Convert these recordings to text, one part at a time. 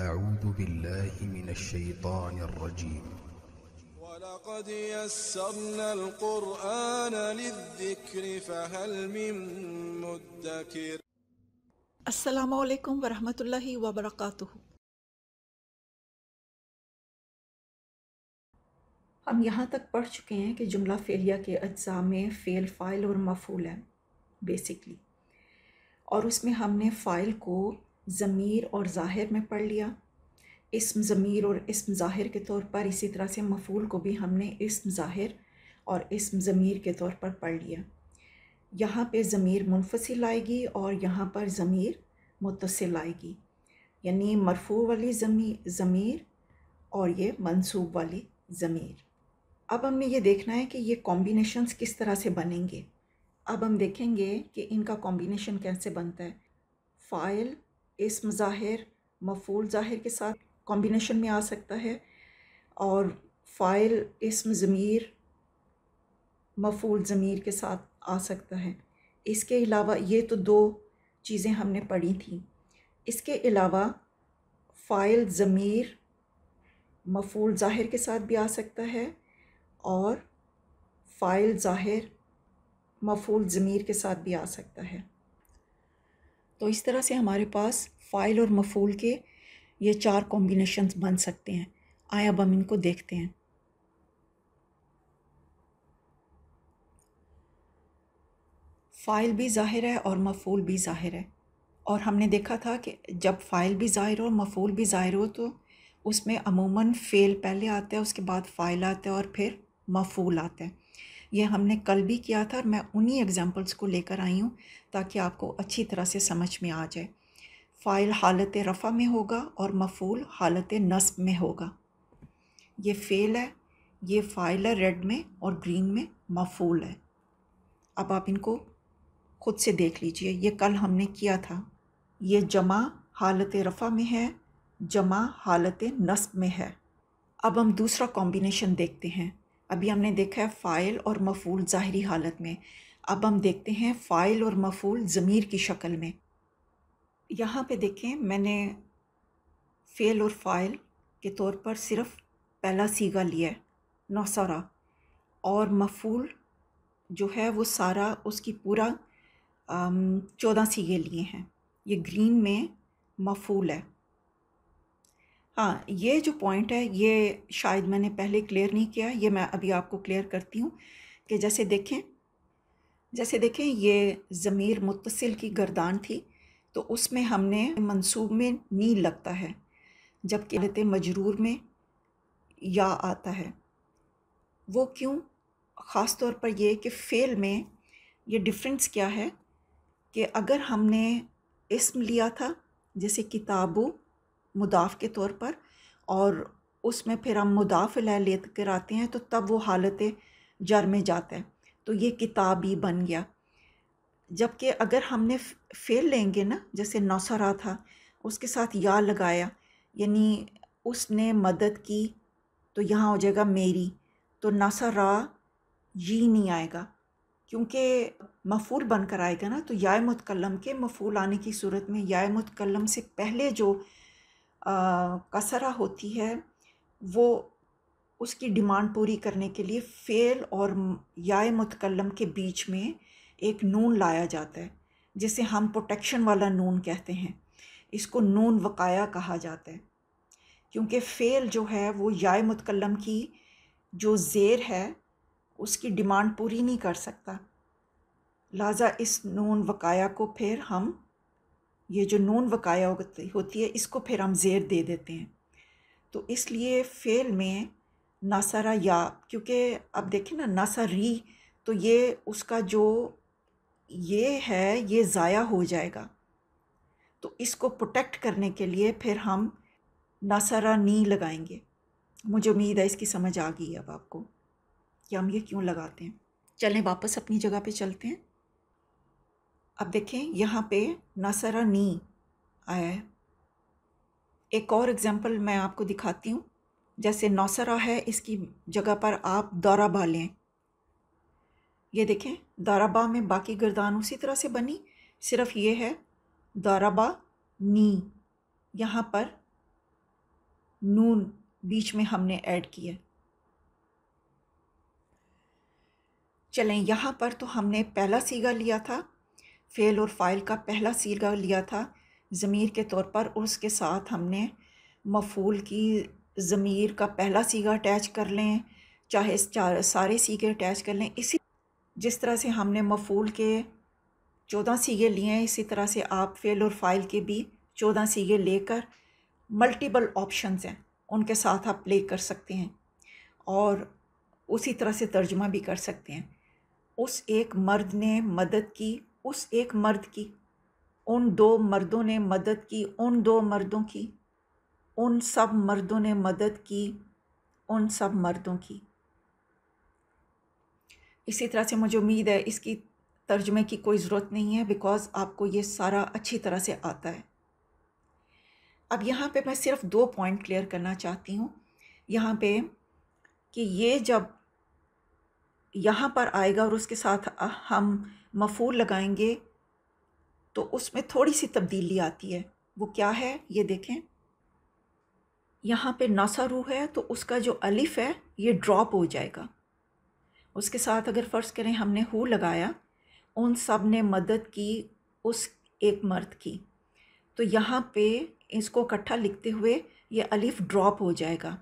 أعوذ بالله من الشيطان الرجيم ولقد يسرنا القرآن للذكر فهل من مدكر السلام عليكم ورحمة الله وبركاته हम यहाँ तक पढ़ चुके हैं कि जुमला फेलिया के अज्जा में फ़ेल फ़ाइल और मफूल है बेसिकली और उसमें हमने फ़ाइल को ज़मीर और ज़ाहिर में पढ़ लिया इसम ज़मीर और इसम ज़ाहिर के तौर पर इसी तरह से मफूल को भी हमने इसम ज़ाहिर और इसम ज़मीर के तौर पर पढ़ लिया यहाँ पे ज़मीर मुनफसिल आएगी और यहाँ पर ज़मीर मुतसिल आएगी यानी मरफू वाली ज़मी ज़मीर और ये मंसूब वाली ज़मीर अब हमने ये देखना है कि ये कॉम्बिनेशंस किस तरह से बनेंगे अब हम देखेंगे कि इनका कॉम्बिनेशन कैसे बनता है फ़ाइल इसम ज़ाहिर मफूल ज़ाहिर के साथ कॉम्बिनेशन में आ सकता है और फ़ाइल इसम ज़मीर मफूल ज़मीर के साथ आ सकता है इसके अलावा ये तो दो चीज़ें हमने पढ़ी थी इसके अलावा फ़ाइल ज़मीर मफूल ज़ाहिर के साथ भी आ सकता है और फ़ाइल ज़ाहिर मफूल ज़मीर के साथ भी आ सकता है तो इस तरह से हमारे पास फ़ाइल और मफूल के ये चार कॉम्बिनेशन बन सकते हैं आए अब हम इनको देखते हैं फ़ाइल भी ज़ाहिर है और मफूल भी ज़ाहिर है और हमने देखा था कि जब फ़ाइल भी ज़ाहिर हो मफूल भी ज़ाहिर हो तो उसमें अमूमन फ़ेल पहले आता है उसके बाद फ़ाइल आता है और फिर मफूल आता है ये हमने कल भी किया था और मैं उन्हीं एग्जांपल्स को लेकर आई हूँ ताकि आपको अच्छी तरह से समझ में आ जाए फ़ाइल हालत रफ़ा में होगा और मफूल हालत नस्ब में होगा ये फ़ेल है ये फ़ाइल है रेड में और ग्रीन में मफूल है अब आप इनको ख़ुद से देख लीजिए ये कल हमने किया था ये जमा हालत रफ़ा में है जमा हालत नस्ब में है अब हम दूसरा कॉम्बिनेशन देखते हैं अभी हमने देखा है फ़ाइल और मफूल ज़ाहरी हालत में अब हम देखते हैं फ़ाइल और मफूल ज़मीर की शक्ल में यहाँ पे देखें मैंने फेल और फाइल के तौर पर सिर्फ पहला सीगा लिया है नौसारा और मफूल जो है वो सारा उसकी पूरा चौदह सीगे लिए हैं ये ग्रीन में मफूल है हाँ ये जो पॉइंट है ये शायद मैंने पहले क्लियर नहीं किया ये मैं अभी आपको क्लियर करती हूँ कि जैसे देखें जैसे देखें ये ज़मीर मुतसिल की गर्दान थी तो उसमें हमने मंसूब में नी लगता है जबकि हलत मजरूर में या आता है वो क्यों ख़ास तौर पर यह कि फ़ेल में ये डिफरेंस क्या है कि अगर हमने इसम लिया था जैसे किताबों मुदाफ़ के तौर पर और उसमें फिर हम मुदाफ़ ले कर आते हैं तो तब वो हालत जर में जाता है तो ये किताब ही बन गया जबकि अगर हमने फेल लेंगे ना जैसे नौसरा था उसके साथ या लगाया यानी उसने मदद की तो यहाँ हो जाएगा मेरी तो नसरा जी नहीं आएगा क्योंकि मफूल बनकर आएगा ना तो या मतकलम के मफूल आने की सूरत में या मुतकलम से पहले जो कसरा होती है वो उसकी डिमांड पूरी करने के लिए फ़ेल और या मतकलम के बीच में एक नून लाया जाता है जिसे हम प्रोटेक्शन वाला नून कहते हैं इसको नून वकाया कहा जाता है क्योंकि फ़ेल जो है वो याय मुतकलम की जो ज़ेर है उसकी डिमांड पूरी नहीं कर सकता लाजा इस नून वकाया को फिर हम ये जो नून वकाया होती है इसको फिर हम ज़ेर दे देते हैं तो इसलिए फ़ेल में नासरा या क्योंकि अब देखें ना नासरी तो ये उसका जो ये है ये ज़ाया हो जाएगा तो इसको प्रोटेक्ट करने के लिए फिर हम नसरा नी लगाएंगे मुझे उम्मीद है इसकी समझ आ गई अब आपको कि हम ये क्यों लगाते हैं चलें वापस अपनी जगह पे चलते हैं अब देखें यहाँ पे नसरा नी आया है एक और एग्ज़ाम्पल मैं आपको दिखाती हूँ जैसे नौसरा है इसकी जगह पर आप दौरा बा लें ये देखें दाराबा में बाकी गर्दान उसी तरह से बनी सिर्फ ये है दाराबा नी यहाँ पर नून बीच में हमने ऐड किया चलें यहाँ पर तो हमने पहला सीगा लिया था फ़ेल और फ़ाइल का पहला सीगा लिया था ज़मीर के तौर पर और उसके साथ हमने मफूल की ज़मीर का पहला सीगा अटैच कर लें चाहे सारे सीगे अटैच कर लें इसी जिस तरह से हमने मफूल के चौदह सीगे लिए हैं इसी तरह से आप फेल और फाइल के भी चौदह सीगे लेकर मल्टीपल ऑप्शंस हैं उनके साथ आप प्ले कर सकते हैं और उसी तरह से तर्जमा भी कर सकते हैं उस एक मर्द ने मदद की उस एक मर्द की उन दो मर्दों ने मदद की उन दो मर्दों की उन सब मर्दों ने मदद की उन सब मर्दों की इसी तरह से मुझे उम्मीद है इसकी तर्जमे की कोई ज़रूरत नहीं है बिकॉज़ आपको ये सारा अच्छी तरह से आता है अब यहाँ पे मैं सिर्फ दो पॉइंट क्लियर करना चाहती हूँ यहाँ पे कि ये जब यहाँ पर आएगा और उसके साथ हम मफूल लगाएंगे तो उसमें थोड़ी सी तब्दीली आती है वो क्या है ये देखें यहाँ पे नासा रू है तो उसका जो अलिफ़ है ये ड्रॉप हो जाएगा उसके साथ अगर फ़र्ज़ करें हमने हु लगाया उन सब ने मदद की उस एक मर्द की तो यहाँ पे इसको इकट्ठा लिखते हुए ये अलिफ ड्रॉप हो जाएगा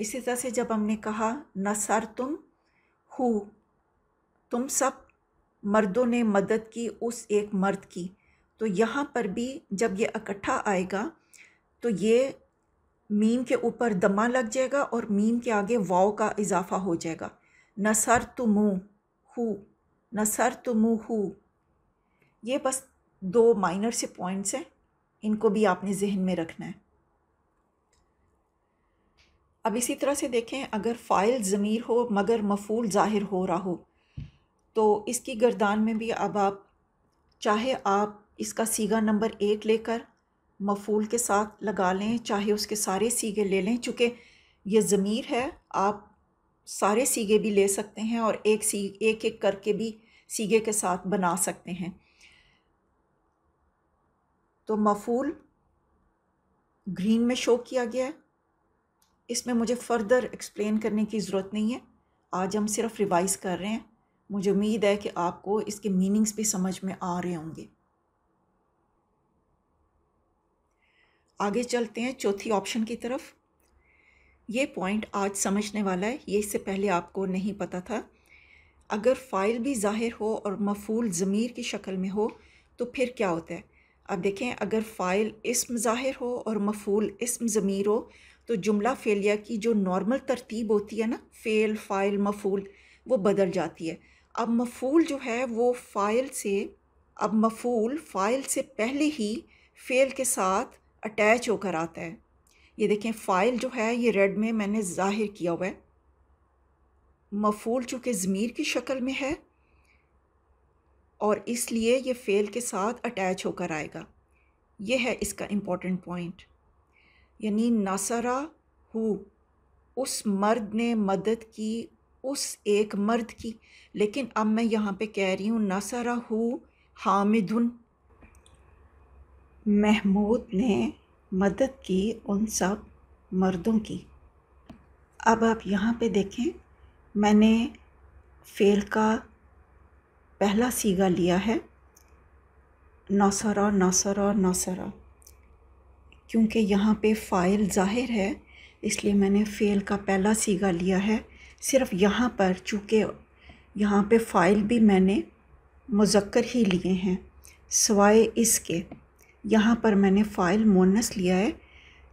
इसी तरह से जब हमने कहा नसर तुम हु तुम सब मर्दों ने मदद की उस एक मर्द की तो यहाँ पर भी जब ये इकट्ठा आएगा तो ये मीम के ऊपर दमा लग जाएगा और मीम के आगे वाव का इजाफा हो जाएगा तुम हु ये बस दो माइनर से पॉइंट्स हैं इनको भी आपने जहन में रखना है अब इसी तरह से देखें अगर फ़ाइल ज़मीर हो मगर मफूल ज़ाहिर हो रहा हो तो इसकी गर्दान में भी अब आप चाहे आप इसका सीगा नंबर एक लेकर मफूल के साथ लगा लें चाहे उसके सारे सीगे ले लें चूँकि ये ज़मीर है आप सारे सीगे भी ले सकते हैं और एक सी एक एक करके भी सीगे के साथ बना सकते हैं तो मफूल ग्रीन में शो किया गया है इसमें मुझे फ़र्दर एक्सप्लेन करने की ज़रूरत नहीं है आज हम सिर्फ रिवाइज़ कर रहे हैं मुझे उम्मीद है कि आपको इसके मीनिंग्स भी समझ में आ रहे होंगे आगे चलते हैं चौथी ऑप्शन की तरफ ये पॉइंट आज समझने वाला है ये इससे पहले आपको नहीं पता था अगर फ़ाइल भी ज़ाहिर हो और मफूल ज़मीर की शक्ल में हो तो फिर क्या होता है अब देखें अगर फ़ाइल इसम ज़ाहिर हो और मफूल इसम ज़मीर हो तो जुमला फेलिया की जो नॉर्मल तरतीब होती है ना फ़ेल फ़ाइल मफूल वो बदल जाती है अब मफूल जो है वो फ़ाइल से अब मफूल फ़ाइल से पहले ही फ़ेल के साथ अटैच होकर आता है ये देखें फ़ाइल जो है ये रेड में मैंने ज़ाहिर किया हुआ है मफूल चूँकि ज़मीर की शक्ल में है और इसलिए ये फ़ेल के साथ अटैच होकर आएगा ये है इसका इम्पॉर्टेंट पॉइंट यानी नासरा हु उस मर्द ने मदद की उस एक मर्द की लेकिन अब मैं यहाँ पे कह रही हूँ नासरा हु हामिदुन महमूद ने मदद की उन सब मर्दों की अब आप यहाँ पे देखें मैंने फेल का पहला सीगा लिया है नौसरा नौसरा नौसरा क्योंकि यहाँ पे फ़ाइल ज़ाहिर है इसलिए मैंने फ़ेल का पहला सीगा लिया है सिर्फ यहाँ पर चूँकि यहाँ पे फ़ाइल भी मैंने मुजक्र ही लिए हैं सवाए इसके यहाँ पर मैंने फ़ाइल मोनस लिया है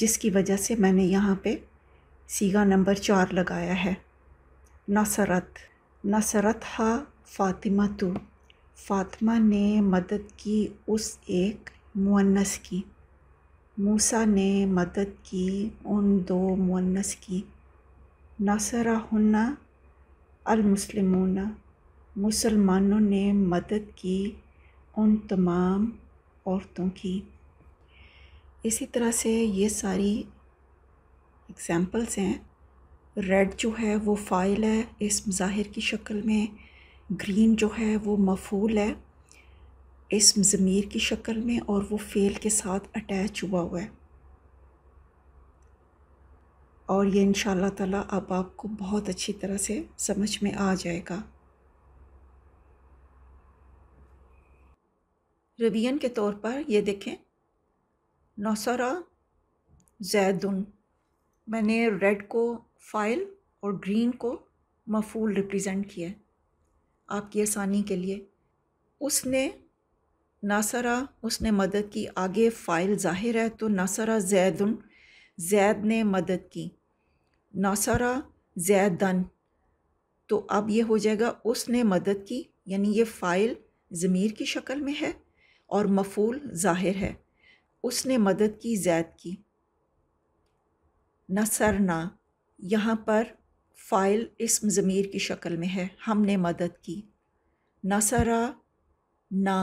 जिसकी वजह से मैंने यहाँ पे सीगा नंबर चार लगाया है नसरत नसरत हा फ़ातिमा तो फ़ातिमा ने मदद की उस एक मुन्नस की मूसा ने मदद की उन दो मुनस की नसरा हन्ना अलमुसलमूना मुसलमानों ने मदद की उन तमाम औरतों की इसी तरह से ये सारी एग्ज़ैम्पल्स हैं रेड जो है वो फ़ाइल है इस मज़ाहिर की शक्ल में ग्रीन जो है वो मफूल है इस ज़मीर की शक्ल में और वो फ़ेल के साथ अटैच हुआ हुआ है और ये इन ताला अब आपको बहुत अच्छी तरह से समझ में आ जाएगा रिवीजन के तौर पर ये देखें नौसरा जैदुन मैंने रेड को फ़ाइल और ग्रीन को मफूल रिप्रेजेंट किया आपकी आसानी के लिए उसने नासरा उसने मदद की आगे फ़ाइल ज़ाहिर है तो नासरा जैदुन जैद ने मदद की नासरा जैदन तो अब ये हो जाएगा उसने मदद की यानी ये फ़ाइल ज़मीर की शक्ल में है और मफूल ज़ाहिर है उसने मदद की जैद की ना यहाँ पर फ़ाइल इसम ज़मीर की शक्ल में है हमने मदद की नसरा ना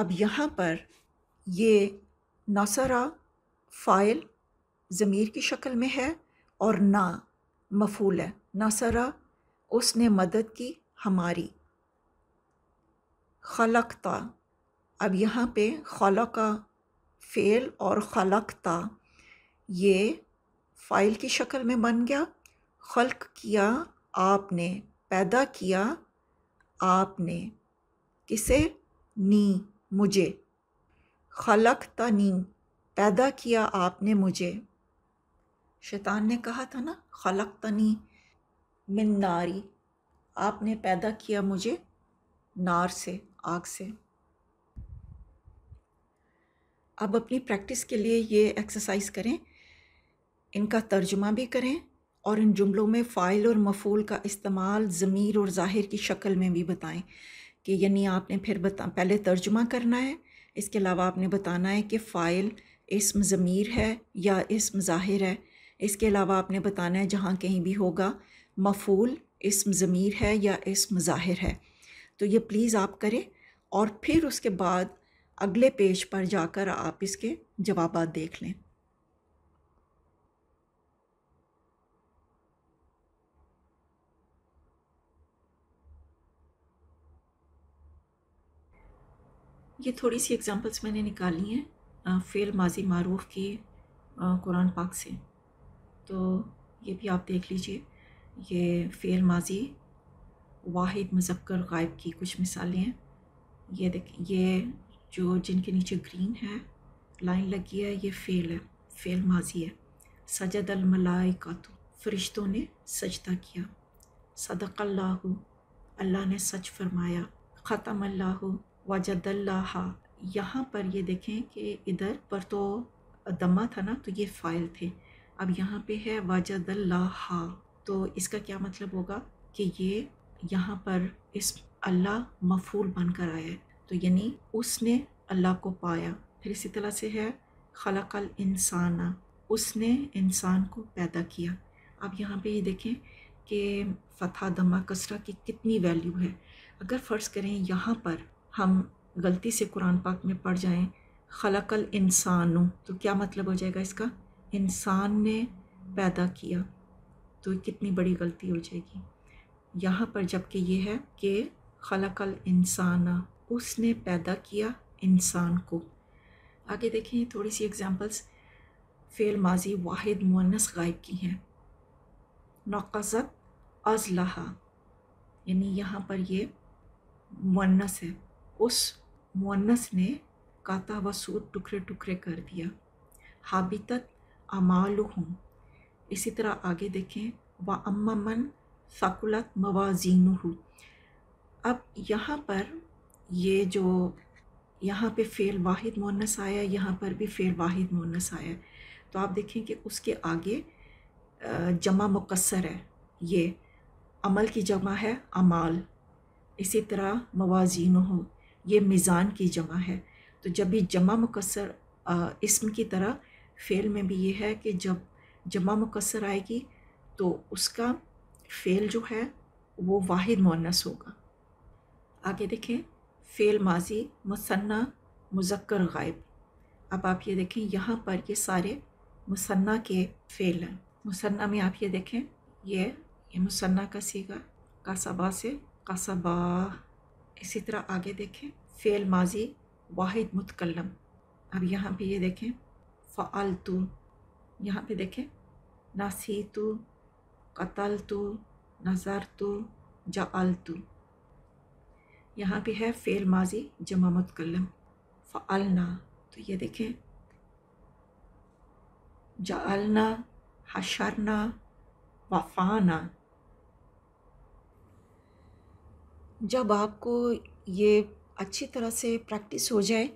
अब यहाँ पर ये नसरा फ़ाइल ज़मीर की शक्ल में है और ना मफूल है नसरा उसने मदद की हमारी खलकता अब यहाँ पे ख़ल का फ़ेल और खलकता ये फ़ाइल की शक्ल में बन गया खल्क किया आपने पैदा किया आपने किसे नी मुझे खलक नी पैदा किया आपने मुझे शैतान ने कहा था ना खलक नी मिन नारी आपने पैदा किया मुझे नार से आग से अब अपनी प्रैक्टिस के लिए ये एक्सरसाइज करें इनका तर्जुमा भी करें और इन जुमलों में फ़ाइल और मफूल का इस्तेमाल ज़मीर और ज़ाहिर की शक्ल में भी बताएं कि यानी आपने फिर बता पहले तर्जुमा करना है इसके अलावा आपने बताना है कि फ़ाइल इसम ज़मीर है या इसम ज़ाहिर है इसके अलावा आपने बताना है जहाँ कहीं भी होगा मफूल इसम ज़मीर है या इसम ज़ाहिर है तो ये प्लीज़ आप करें और फिर उसके बाद अगले पेज पर जाकर आप इसके जवाब देख लें ये थोड़ी सी एग्जांपल्स मैंने निकाली हैं फ़ेल माजी मारूफ की कुरान पाक से तो ये भी आप देख लीजिए ये फ़ेल माजी वाहिद मुजक्कर गायब की कुछ मिसालें हैं ये देख ये जो जिनके नीचे ग्रीन है लाइन लगी है ये फेल है फेल माजी है सजद अलमलाई कातु फरिश्तों ने सजदा किया सदक अल्लाह अल्लाह ने सच फरमाया ख़तम अल्लाह वजदल्ला यहाँ पर ये देखें कि इधर पर तो दमा था ना तो ये फ़ाइल थे अब यहाँ पे है वजदल्ला तो इसका क्या मतलब होगा कि ये यहाँ पर इस अल्लाह मफूल बनकर आया है तो यानी उसने अल्लाह को पाया फिर इसी तरह से है खलकल इंसाना उसने इंसान को पैदा किया अब यहाँ पे ये देखें कि फ़तह दमा कसरा की कितनी वैल्यू है अगर फ़र्ज़ करें यहाँ पर हम गलती से कुरान पाक में पढ़ जाएं खलकल इंसानों तो क्या मतलब हो जाएगा इसका इंसान ने पैदा किया तो कितनी बड़ी गलती हो जाएगी यहाँ पर जबकि ये है कि खलकल इंसाना उसने पैदा किया इंसान को आगे देखें थोड़ी सी एग्ज़ाम्पल्स फ़ेल माजी वाहिद मुनस गायब की हैं नौकज़त अजलहा यानी यहाँ पर ये मुनस है उस मुनस ने काता वसूद टुकड़े टुकड़े कर दिया हाबितत अमाल इसी तरह आगे देखें व अम्मा मन फ़कुलत मवाजीन अब यहाँ पर ये जो यहाँ पे फ़ेल वाहिद मोनस आया यहाँ पर भी फ़ेल वाहिद मोनस आया तो आप देखें कि उसके आगे जमा मुकसर है ये अमल की जमा है अमाल इसी तरह मवाजीन हो ये मिज़ान की जमा है तो जब भी जमा मुकसर इसम की तरह फ़ेल में भी ये है कि जब जमा मुकसर आएगी तो उसका फ़ेल जो है वो वाहिद मोनस होगा आगे देखें फ़ेल माजी मुसन्ना मुजक्र गायब अब आप ये देखें यहाँ पर ये सारे मुसन्ना के फ़ेल हैं मुसन्ना में आप ये देखें ये ये मुसन्ना का सीगा कासबा से कासबा इसी तरह आगे देखें फ़ेल माजी वाहिद मुतकलम अब यहाँ पे ये देखें फ़ाल तो यहाँ पे देखें नासी तो कतल तो नज़र तो जाल तो यहाँ पे है फ़ेल माजी जमा मतकलम फ़ालना तो ये देखें जालना हशरना वफाना जब आपको ये अच्छी तरह से प्रैक्टिस हो जाए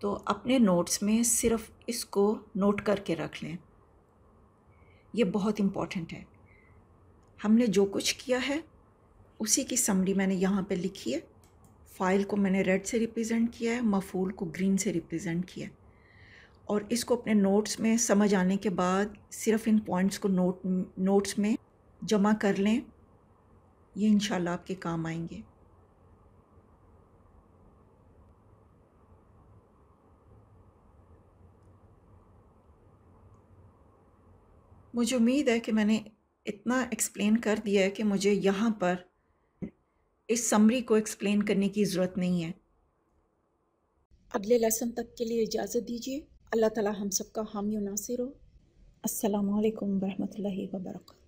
तो अपने नोट्स में सिर्फ इसको नोट करके रख लें ये बहुत इम्पॉर्टेंट है हमने जो कुछ किया है उसी की समरी मैंने यहाँ पे लिखी है फ़ाइल को मैंने रेड से रिप्रेजेंट किया है मफूल को ग्रीन से रिप्रेजेंट किया है और इसको अपने नोट्स में समझ आने के बाद सिर्फ इन पॉइंट्स को नोट नोट्स में जमा कर लें ये इन आपके काम आएंगे मुझे उम्मीद है कि मैंने इतना एक्सप्लेन कर दिया है कि मुझे यहाँ पर इस समरी को एक्सप्लेन करने की ज़रूरत नहीं है अगले लेसन तक के लिए इजाज़त दीजिए अल्लाह ताला हम सबका हामी नासिर हो असलकम वरहमल वर्का